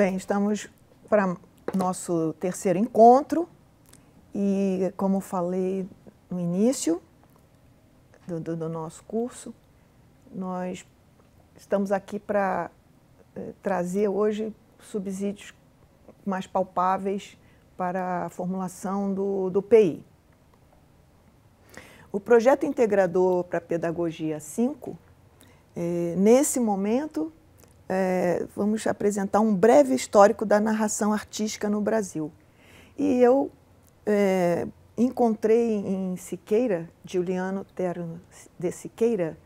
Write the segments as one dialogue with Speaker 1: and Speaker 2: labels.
Speaker 1: Bem, estamos para nosso terceiro encontro e, como falei no início do, do, do nosso curso, nós estamos aqui para eh, trazer hoje subsídios mais palpáveis para a formulação do, do PI. O projeto integrador para a pedagogia 5, eh, nesse momento, é, vamos apresentar um breve histórico da narração artística no Brasil. E eu é, encontrei em Siqueira, Juliano Terno de Siqueira,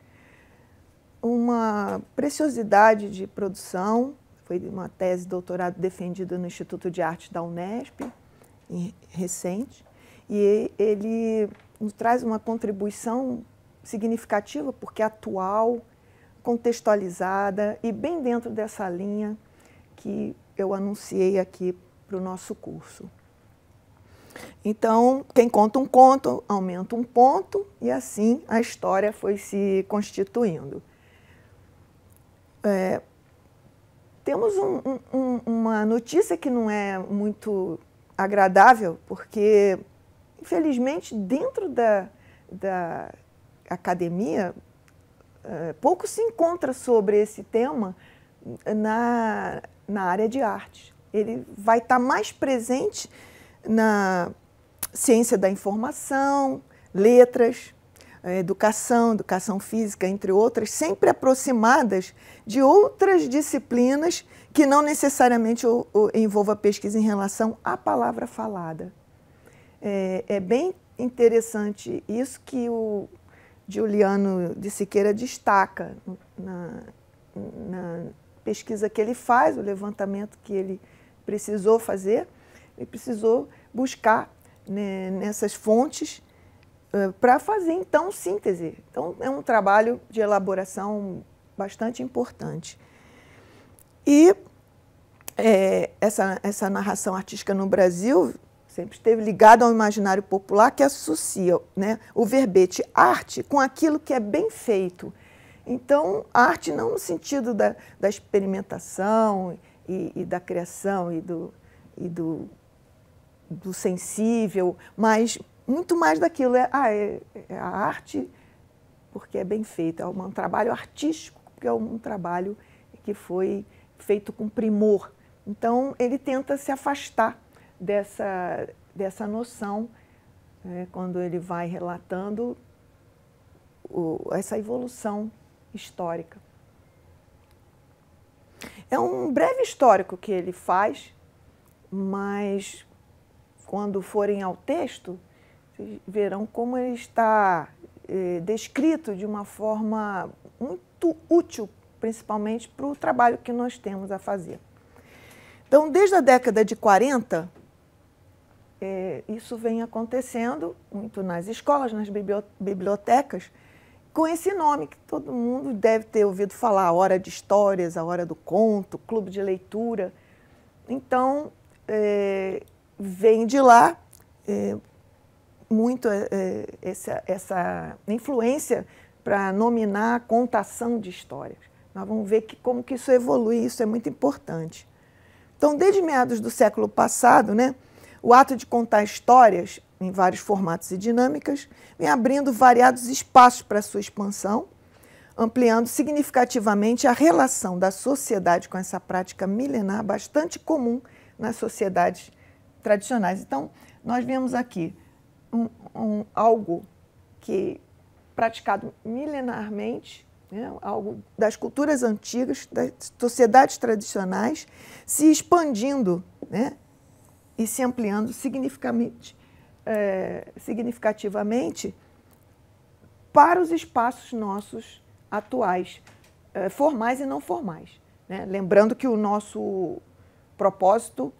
Speaker 1: uma preciosidade de produção, foi uma tese de doutorado defendida no Instituto de Arte da Unesp, recente, e ele nos traz uma contribuição significativa, porque é atual, contextualizada e bem dentro dessa linha que eu anunciei aqui para o nosso curso. Então, quem conta um conto aumenta um ponto, e assim a história foi se constituindo. É, temos um, um, uma notícia que não é muito agradável, porque, infelizmente, dentro da, da academia, eh, pouco se encontra sobre esse tema na, na área de arte. Ele vai estar mais presente na ciência da informação, letras, eh, educação, educação física, entre outras, sempre aproximadas de outras disciplinas que não necessariamente o, o, envolva pesquisa em relação à palavra falada. É, é bem interessante isso que o Juliano de Siqueira destaca na, na pesquisa que ele faz, o levantamento que ele precisou fazer, ele precisou buscar né, nessas fontes uh, eh, para fazer então síntese. Então é um trabalho de elaboração bastante importante. E é, essa, essa narração artística no Brasil sempre esteve ligado ao imaginário popular que associa né, o verbete arte com aquilo que é bem feito. Então, arte não no sentido da, da experimentação e, e, da criação e, do, e do, do sensível, mas muito mais daquilo. É, ah, é, é a arte porque é bem feita, é um trabalho artístico, porque é um trabalho que foi feito com primor. Então, ele tenta se afastar dessa, dessa noção, né, quando ele vai relatando o, essa evolução histórica. É um breve histórico que ele faz, mas quando forem ao texto, vocês verão como ele está eh, descrito de uma forma muito útil, principalmente para o trabalho que nós temos a fazer. Então, desde a década de 40, é, isso vem acontecendo muito nas escolas, nas bibliotecas, com esse nome que todo mundo deve ter ouvido falar: a hora de histórias, a hora do conto, clube de leitura. Então, é, vem de lá é, muito é, é, essa, essa influência para nominar a contação de histórias. Nós vamos ver que, como que isso evolui, isso é muito importante. Então, desde meados do século passado, né, o ato de contar histórias em vários formatos e dinâmicas vem abrindo variados espaços para sua expansão, ampliando significativamente a relação da sociedade com essa prática milenar bastante comum nas sociedades tradicionais. Então, nós vemos aqui um, um, algo que é praticado milenarmente, né, algo das culturas antigas, das sociedades tradicionais, se expandindo né, e se ampliando significativamente, é, significativamente para os espaços nossos atuais, é, formais e não formais. Né? Lembrando que o nosso propósito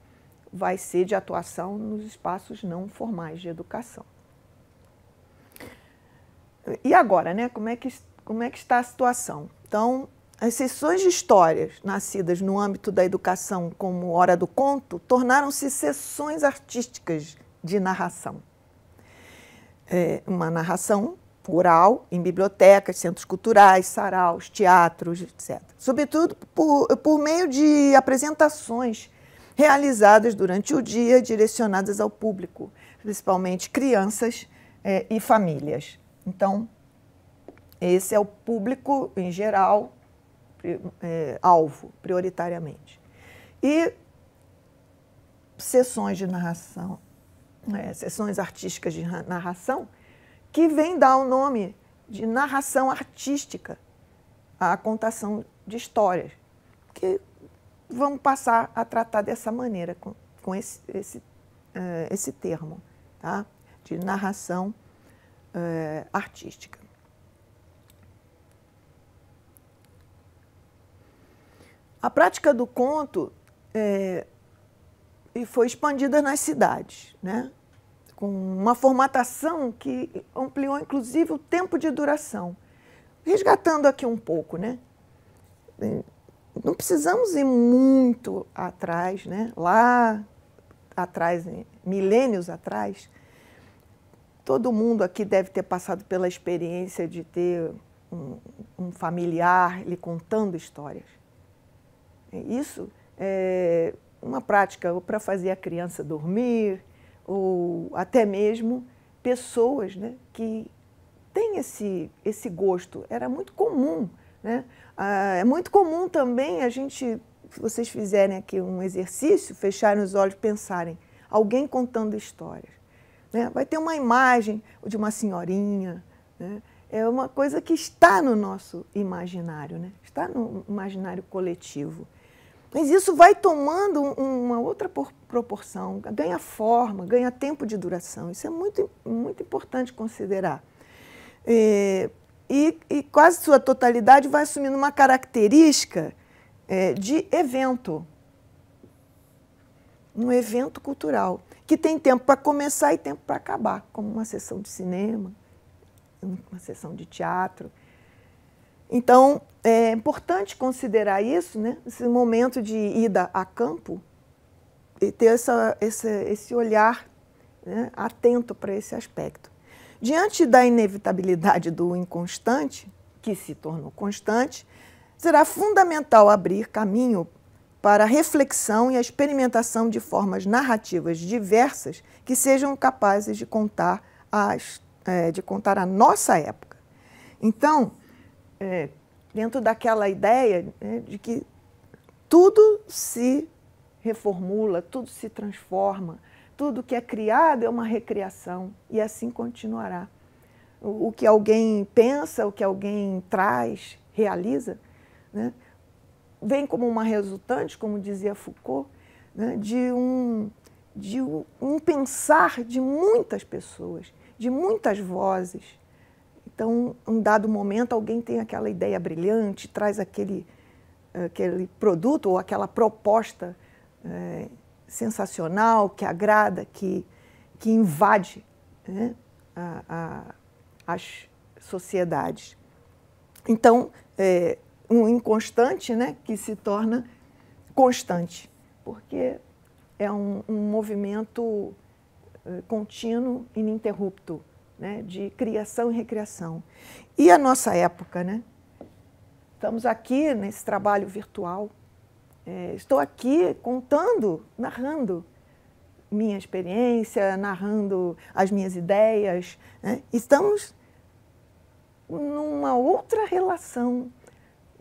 Speaker 1: vai ser de atuação nos espaços não formais de educação. E agora, né? Como é que, como é que está a situação? Então, as sessões de histórias, nascidas no âmbito da educação como Hora do Conto, tornaram-se sessões artísticas de narração. É uma narração oral em bibliotecas, centros culturais, saraus, teatros, etc. Sobretudo por, por meio de apresentações realizadas durante o dia direcionadas ao público, principalmente crianças é, e famílias. Então, esse é o público em geral é, alvo, prioritariamente. E sessões de narração, é, sessões artísticas de narração, que vem dar o nome de narração artística à contação de histórias, que vamos passar a tratar dessa maneira, com, com esse, esse, é, esse termo, tá? de narração é, artística. A prática do conto é, e foi expandida nas cidades, né? com uma formatação que ampliou inclusive o tempo de duração. Resgatando aqui um pouco, né? É, não precisamos ir muito atrás, né? lá atrás, milênios atrás, todo mundo aqui deve ter passado pela experiência de ter um, um familiar lhe contando histórias. Isso é uma prática para fazer a criança dormir, ou até mesmo pessoas né, que têm esse, esse gosto. Era muito comum. Né? Ah, é muito comum também a gente, se vocês fizerem aqui um exercício, fecharem os olhos pensarem, alguém contando histórias. Né? Vai ter uma imagem de uma senhorinha. Né? É uma coisa que está no nosso imaginário, né? está no imaginário coletivo. Mas isso vai tomando uma outra proporção, ganha forma, ganha tempo de duração. Isso é muito, muito importante considerar. É, e, e, quase sua totalidade vai assumindo uma característica é, de evento, um evento cultural, que tem tempo para começar e tempo para acabar, como uma sessão de cinema, uma sessão de teatro. Então, é importante considerar isso, né? Esse momento de ida a campo e ter essa, esse, esse olhar né? atento para esse aspecto. Diante da inevitabilidade do inconstante, que se tornou constante, será fundamental abrir caminho para a reflexão e a experimentação de formas narrativas diversas que sejam capazes de contar, as, é, de contar a nossa época. Então, é, dentro daquela ideia né, de que tudo se reformula, tudo se transforma, tudo que é criado é uma recriação e assim continuará. O, o que alguém pensa, o que alguém traz, realiza, né, vem como uma resultante, como dizia Foucault, né, de, um, de um pensar de muitas pessoas, de muitas vozes. Então, um dado momento, alguém tem aquela ideia brilhante, traz aquele, aquele produto ou aquela proposta é, sensacional, que agrada, que, que invade né, a, a, as sociedades. Então, é, um inconstante né, que se torna constante, porque é um, um movimento é, contínuo, ininterrupto né, de criação e recreação. E a nossa época, né? Estamos aqui nesse trabalho virtual. É, estou aqui contando, narrando minha experiência, narrando as minhas ideias. Né? Estamos numa outra relação,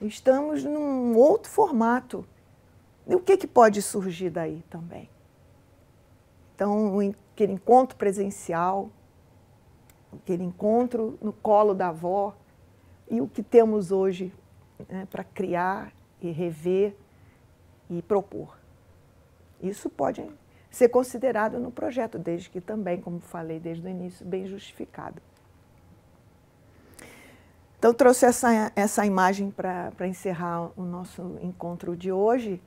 Speaker 1: estamos num outro formato. E o que, que pode surgir daí também? Então, aquele encontro presencial, aquele encontro no colo da avó e o que temos hoje né, para criar e rever e propor. Isso pode ser considerado no projeto, desde que também, como falei desde o início, bem justificado. Então, trouxe essa, essa imagem para encerrar o nosso encontro de hoje,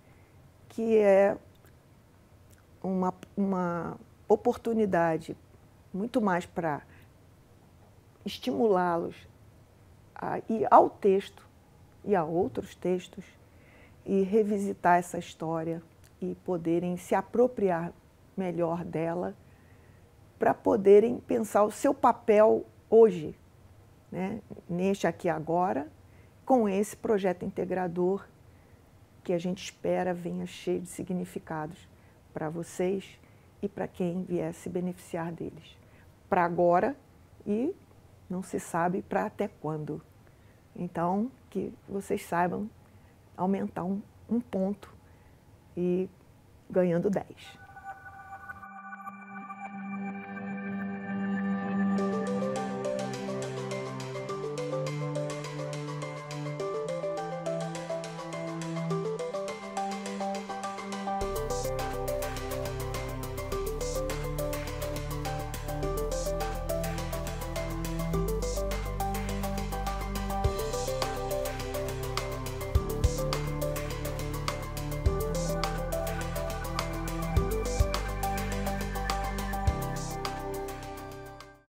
Speaker 1: que é uma, uma oportunidade muito mais para estimulá-los a ir ao texto e a outros textos e revisitar essa história e poderem se apropriar melhor dela para poderem pensar o seu papel hoje, né? neste aqui agora, com esse projeto integrador que a gente espera venha cheio de significados para vocês e para quem vier se beneficiar deles. Para agora e não se sabe para até quando. Então, que vocês saibam aumentar um, um ponto e ganhando 10.